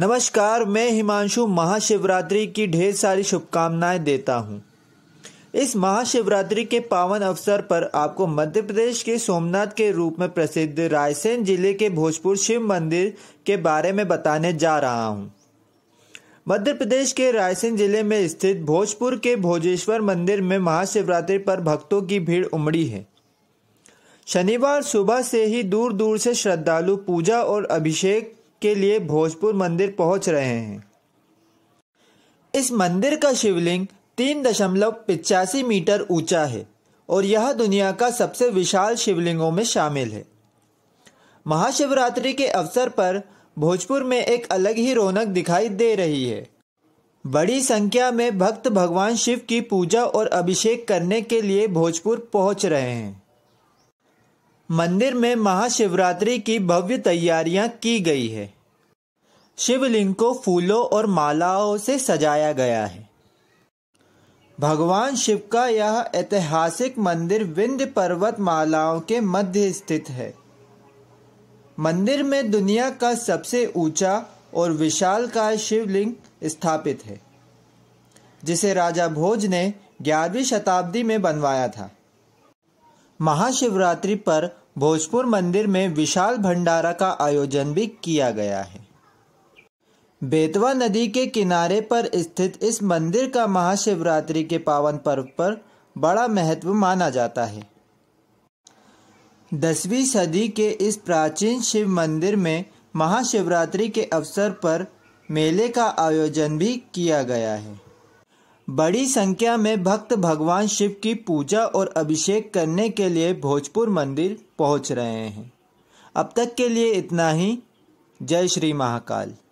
नमस्कार मैं हिमांशु महाशिवरात्रि की ढेर सारी शुभकामनाएं देता हूं। इस महाशिवरात्रि के पावन अवसर पर आपको मध्य प्रदेश के सोमनाथ के रूप में प्रसिद्ध रायसेन जिले के भोजपुर शिव मंदिर के बारे में बताने जा रहा हूं। मध्य प्रदेश के रायसेन जिले में स्थित भोजपुर के भोजेश्वर मंदिर में महाशिवरात्रि पर भक्तों की भीड़ उमड़ी है शनिवार सुबह से ही दूर दूर से श्रद्धालु पूजा और अभिषेक के लिए भोजपुर मंदिर पहुंच रहे हैं इस मंदिर का शिवलिंग तीन दशमलव पिचासी मीटर ऊंचा है और यह दुनिया का सबसे विशाल शिवलिंगों में शामिल है महाशिवरात्रि के अवसर पर भोजपुर में एक अलग ही रौनक दिखाई दे रही है बड़ी संख्या में भक्त भगवान शिव की पूजा और अभिषेक करने के लिए भोजपुर पहुंच रहे हैं मंदिर में महाशिवरात्रि की भव्य तैयारियां की गई है शिवलिंग को फूलों और मालाओं से सजाया गया है भगवान शिव का यह ऐतिहासिक मंदिर विंध्य पर्वत मालाओं के मध्य स्थित है मंदिर में दुनिया का सबसे ऊंचा और विशाल का शिवलिंग स्थापित है जिसे राजा भोज ने ग्यारहवीं शताब्दी में बनवाया था महाशिवरात्रि पर भोजपुर मंदिर में विशाल भंडारा का आयोजन भी किया गया है बेतवा नदी के किनारे पर स्थित इस मंदिर का महाशिवरात्रि के पावन पर्व पर बड़ा महत्व माना जाता है दसवीं सदी के इस प्राचीन शिव मंदिर में महाशिवरात्रि के अवसर पर मेले का आयोजन भी किया गया है बड़ी संख्या में भक्त भगवान शिव की पूजा और अभिषेक करने के लिए भोजपुर मंदिर पहुंच रहे हैं अब तक के लिए इतना ही जय श्री महाकाल